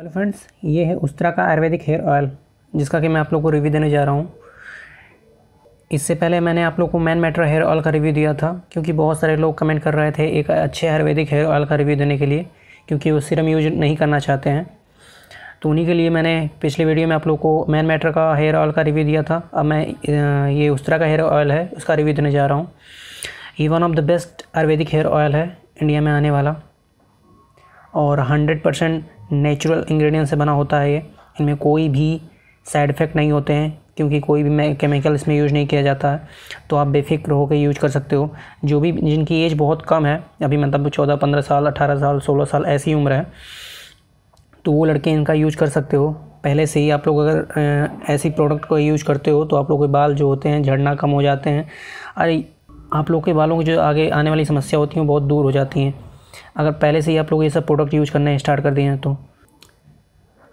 hello friends ये है उस्तरा का आयुर्वेदिक हेयर ऑयल जिसका कि मैं आप लोग को रिव्यू देने जा रहा हूँ इससे पहले मैंने आप लोग को मैन मेट्रा हेयर ऑयल का रिव्यू दिया था क्योंकि बहुत सारे लोग कमेंट कर रहे थे एक अच्छे आयुर्वेदिक हेयर ऑयल का रिव्यू देने के लिए क्योंकि वो सिरम यूज नहीं करना चाहते हैं तो उन्हीं के लिए मैंने पिछले वीडियो में आप लोग को मैन मैटर का हेयर ऑयल का रिव्यू दिया था अब मैं ये उस तरह का हेयर ऑयल है उसका रिव्यू देने जा रहा हूँ ये one of the best Ayurvedic hair oil है इंडिया में आने वाला और हंड्रेड परसेंट नेचुरल इंग्रेडिएंट से बना होता है ये इनमें कोई भी साइड इफ़ेक्ट नहीं होते हैं क्योंकि कोई भी केमिकल इसमें यूज़ नहीं किया जाता है तो आप बेफिक्र होकर यूज कर सकते हो जो भी जिनकी एज बहुत कम है अभी मतलब चौदह पंद्रह साल अठारह साल सोलह साल ऐसी उम्र है तो वो लड़के इनका यूज कर सकते हो पहले से ही आप लोग अगर ऐसी प्रोडक्ट को यूज करते हो तो आप लोग के बाल जो होते हैं झड़ना कम हो जाते हैं अरे आप लोग के बालों की जो आगे आने वाली समस्या होती हैं बहुत दूर हो जाती हैं अगर पहले से ही आप लोग ये सब प्रोडक्ट यूज़ करना स्टार्ट कर दिए हैं तो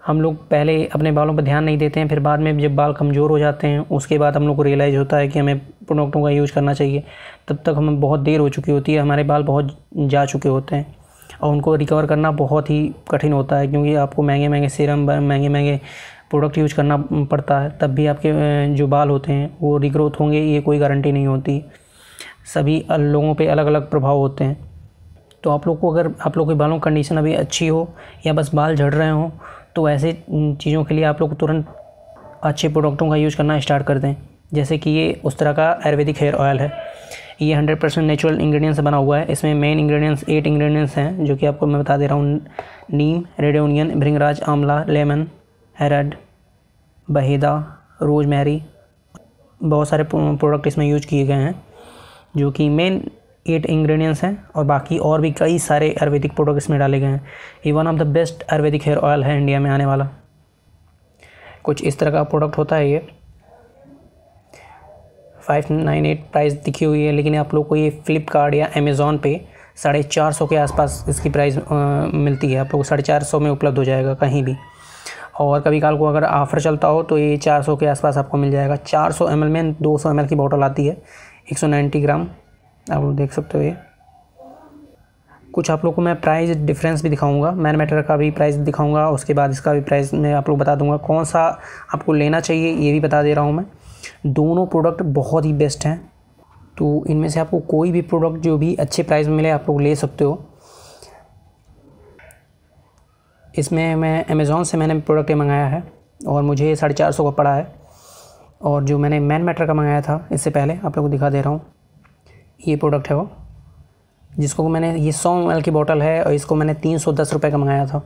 हम लोग पहले अपने बालों पर ध्यान नहीं देते हैं फिर बाद में जब बाल कमज़ोर हो जाते हैं उसके बाद हम लोग को रियलाइज़ होता है कि हमें प्रोडक्टों का यूज़ करना चाहिए तब तक हमें बहुत देर हो चुकी होती है हमारे बाल बहुत जा चुके होते हैं और उनको रिकवर करना बहुत ही कठिन होता है क्योंकि आपको महंगे महंगे सीरम महंगे महंगे प्रोडक्ट यूज करना पड़ता है तब भी आपके जो बाल होते हैं वो रिग्रोथ होंगे ये कोई गारंटी नहीं होती सभी लोगों पे अलग अलग प्रभाव होते हैं तो आप लोग को अगर आप लोग के बालों की कंडीशन अभी अच्छी हो या बस बाल झड़ रहे हों तो ऐसे चीज़ों के लिए आप लोग तुरंत अच्छे प्रोडक्टों का यूज़ करना स्टार्ट कर दें जैसे कि ये उस तरह का आयुर्वेदिक हेयर ऑयल है ये हंड्रेड परसेंट नेचुरल इंग्रेडिएंट्स से बना हुआ है इसमें मेन इंग्रेडिएंट्स एट इंग्रेडिएंट्स हैं जो कि आपको मैं बता दे रहा हूँ नीम रेड ओनियन भृंगराज आंवला लेमन हेरड बहेदा रोजमेरी बहुत सारे प्रोडक्ट इसमें यूज किए गए हैं जो कि मेन एट इंग्रेडिएंट्स हैं और बाकी और भी कई सारे आयुर्वेदिक प्रोडक्ट इसमें डाले गए हैं ये one of the best Ayurvedic hair oil है इंडिया में आने वाला कुछ इस तरह का प्रोडक्ट होता है ये फाइव नाइन एट प्राइस दिखी हुई है लेकिन आप लोग को ये फ्लिपकार्ट या अमेज़ोन पे साढ़े चार सौ के आसपास इसकी प्राइस मिलती है आप लोग साढ़े चार सौ में उपलब्ध हो जाएगा कहीं भी और कभी काल को अगर ऑफ़र चलता हो तो ये चार सौ के आसपास आपको मिल जाएगा चार सौ एम में दो सौ एम की बॉटल आती है एक सौ नाइन्टी ग्राम आप लोग देख सकते हो ये कुछ आप लोग को मैं प्राइस डिफरेंस भी दिखाऊंगा मैन मैटर का भी प्राइस दिखाऊंगा उसके बाद इसका भी प्राइस मैं आप लोग बता दूंगा कौन सा आपको लेना चाहिए ये भी बता दे रहा हूँ मैं दोनों प्रोडक्ट बहुत ही बेस्ट हैं तो इनमें से आपको कोई भी प्रोडक्ट जो भी अच्छे प्राइस में मिले आप लोग ले सकते हो इसमें मैं अमेज़ोन से मैंने प्रोडक्ट मंगाया है और मुझे साढ़े चार सौ का पड़ा है और जो मैंने मैन मैटर का मंगाया था इससे पहले आप लोग को दिखा दे रहा हूँ ये प्रोडक्ट है वो जिसको मैंने ये सौ एम की बोतल है और इसको मैंने तीन सौ दस रुपये का मंगाया था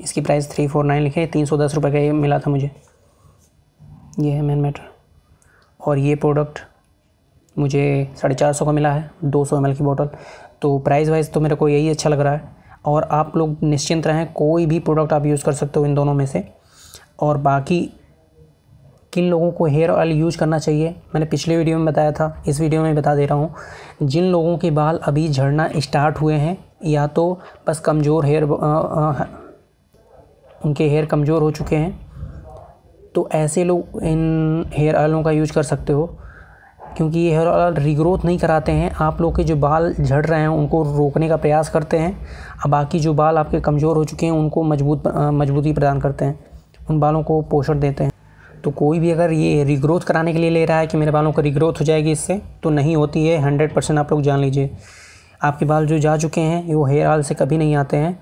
इसकी प्राइस थ्री फोर नाइन लिखे तीन सौ दस रुपये का ये मिला था मुझे ये है मेन मैटर और ये प्रोडक्ट मुझे साढ़े चार सौ का मिला है दो सौ एम की बोतल तो प्राइस वाइज तो मेरे को यही अच्छा लग रहा है और आप लोग निश्चिंत रहें कोई भी प्रोडक्ट आप यूज़ कर सकते हो इन दोनों में से और बाकी किन लोगों को हेयर ऑयल यूज करना चाहिए मैंने पिछले वीडियो में बताया था इस वीडियो में बता दे रहा हूँ जिन लोगों के बाल अभी झड़ना स्टार्ट हुए हैं या तो बस कमज़ोर हेयर उनके हेयर कमज़ोर हो चुके हैं तो ऐसे लोग इन हेयर ऑयलों का यूज कर सकते हो क्योंकि ये हेयर ऑयल रिग्रोथ नहीं कराते हैं आप लोग के जो बाल झड़ रहे हैं उनको रोकने का प्रयास करते हैं और बाकी जो बाल आपके कमज़ोर हो चुके हैं उनको मजबूत मजबूती प्रदान करते हैं उन बालों को पोषण देते हैं तो कोई भी अगर ये रिग्रोथ कराने के लिए ले रहा है कि मेरे बालों का रिग्रोथ हो जाएगी इससे तो नहीं होती है हंड्रेड परसेंट आप लोग जान लीजिए आपके बाल जो जा चुके हैं वो हेयर ऑयल से कभी नहीं आते हैं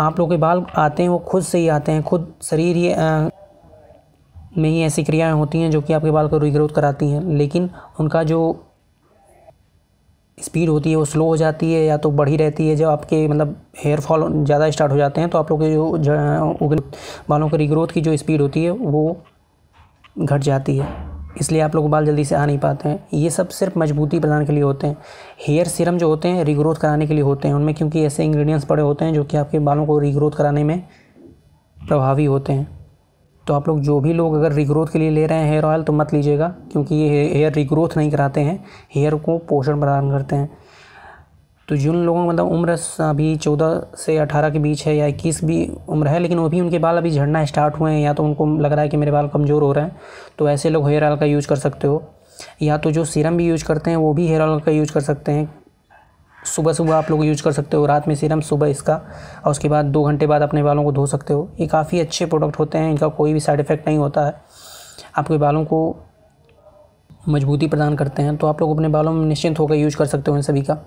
आप लोग के बाल आते हैं वो खुद से ही आते हैं खुद शरीर ये आ, में ही ऐसी क्रियाएँ होती हैं जो कि आपके बाल को रिग्रोथ कराती हैं लेकिन उनका जो स्पीड होती है वो स्लो हो जाती है या तो बढ़ी रहती है जब आपके मतलब हेयर फॉल ज़्यादा स्टार्ट हो जाते हैं तो आप लोग के जो, जो उगने बालों के रिग्रोथ की जो स्पीड होती है वो घट जाती है इसलिए आप लोग बाल जल्दी से आ नहीं पाते हैं ये सब सिर्फ मजबूती प्रदान के लिए होते हैं हेयर सीरम जो होते हैं रीग्रोथ कराने के लिए होते हैं उनमें क्योंकि ऐसे इंग्रेडिएंट्स पड़े होते हैं जो कि आपके बालों को रीग्रोथ कराने में प्रभावी होते हैं तो आप लोग जो भी लोग अगर रिग्रोथ के लिए ले रहे हैं हेयर ऑयल तो मत लीजिएगा क्योंकि ये हेयर रिग्रोथ नहीं कराते हैं हेयर को पोषण प्रदान करते हैं तो जिन लोगों का मतलब उम्र अभी चौदह से अठारह के बीच है या इक्कीस भी उम्र है लेकिन वो भी उनके बाल अभी झड़ना स्टार्ट हुए हैं या तो उनको लग रहा है कि मेरे बाल कमज़ोर हो रहे हैं तो ऐसे लोग हेयर ऑयल का यूज़ कर सकते हो या तो जो सीरम भी यूज करते हैं वो भी हेयर ऑयल का यूज़ कर सकते हैं सुबह सुबह आप लोग यूज कर सकते हो रात में सीरम सुबह इसका और उसके बाद दो घंटे बाद अपने बालों को धो सकते हो ये काफ़ी अच्छे प्रोडक्ट होते हैं इनका कोई भी साइड इफ़ेक्ट नहीं होता है आपके बालों को मजबूती प्रदान करते हैं तो आप लोग अपने बालों में निश्चिंत होकर यूज कर सकते हो इन सभी का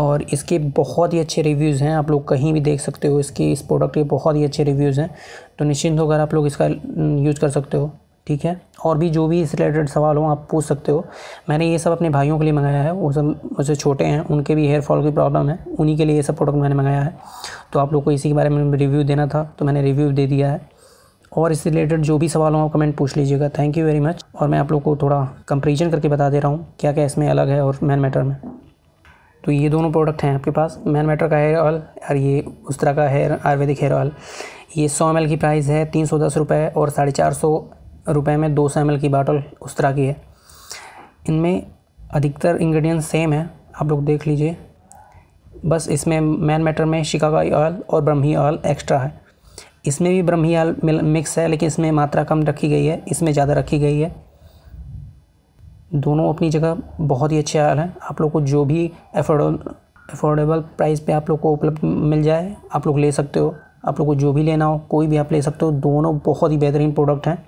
और इसके बहुत ही अच्छे रिव्यूज़ हैं आप लोग कहीं भी देख सकते हो इसके इस प्रोडक्ट के बहुत ही अच्छे रिव्यूज़ हैं तो निश्चिंत होकर आप लोग इसका यूज़ कर सकते हो ठीक है और भी जो भी इस रिलेटेड सवाल हो आप पूछ सकते हो मैंने ये सब अपने भाइयों के लिए मंगाया है वो सब मुझसे छोटे हैं उनके भी हेयर फॉल की प्रॉब्लम है उन्हीं के लिए ये सब प्रोडक्ट मैंने मंगाया है तो आप लोग को इसी के बारे में रिव्यू देना था तो मैंने रिव्यू दे दिया है और इससे रिलेटेड जो भी सवाल हो आप कमेंट पूछ लीजिएगा थैंक यू वेरी मच और मैं आप लोग को थोड़ा कंपेरिजन करके बता दे रहा हूँ क्या क्या इसमें अलग है और मैन मैटर में तो ये दोनों प्रोडक्ट हैं आपके पास मैन मैटर का हेयर ऑयल और ये उस तरह का हेयर आयुर्वेदिक हेयर ऑयल ये सौ एम की प्राइस है तीन सौ दस रुपये और साढ़े चार सौ रुपये में दो सौ एम की बाटल उस तरह की है इनमें अधिकतर इंग्रेडिएंट सेम है आप लोग देख लीजिए बस इसमें मैन मैटर में शिकागा ऑयल और ब्रह्मी ऑयल एक्स्ट्रा है इसमें भी ब्रह्मी ऑयल मिक्स है लेकिन इसमें मात्रा कम रखी गई है इसमें ज़्यादा रखी गई है दोनों अपनी जगह बहुत ही अच्छे आ रहे हैं आप लोग को जो भी एफोर्डेबल एफोर्डेबल प्राइस पे आप लोग को उपलब्ध मिल जाए आप लोग ले सकते हो आप लोग को जो भी लेना हो कोई भी आप ले सकते हो दोनों बहुत ही बेहतरीन प्रोडक्ट हैं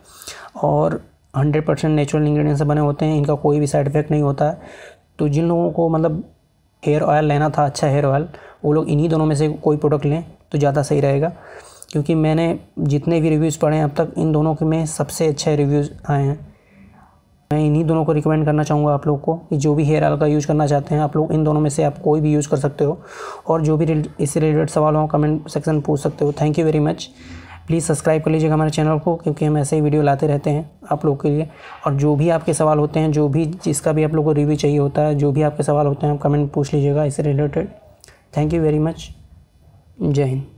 और हंड्रेड परसेंट नेचुरल इंग्रेडिएंट से बने होते हैं इनका कोई भी साइड इफेक्ट नहीं होता है तो जिन लोगों को मतलब हेयर ऑयल लेना था अच्छा हेयर ऑयल वो लोग इन्हीं दोनों में से कोई प्रोडक्ट लें तो ज़्यादा सही रहेगा क्योंकि मैंने जितने भी रिव्यूज़ पढ़े हैं अब तक इन दोनों के में सबसे अच्छे रिव्यूज़ आए हैं मैं इन्हीं दोनों को रिकमेंड करना चाहूँगा आप लोग को कि जो भी हेयर ऑयल का यूज़ करना चाहते हैं आप लोग इन दोनों में से आप कोई भी यूज़ कर सकते हो और जो भी इससे रिलेटेड सवाल हो कमेंट सेक्शन पूछ सकते हो thank you very much please subscribe कर लीजिएगा हमारे चैनल को क्योंकि हम ऐसे ही वीडियो लाते रहते हैं आप लोग के लिए और जो भी आपके सवाल होते हैं जो भी जिसका भी आप लोग को रिव्यू चाहिए होता है जो भी आपके सवाल होते हैं आप कमेंट पूछ लीजिएगा इससे related thank you very much जय हिंद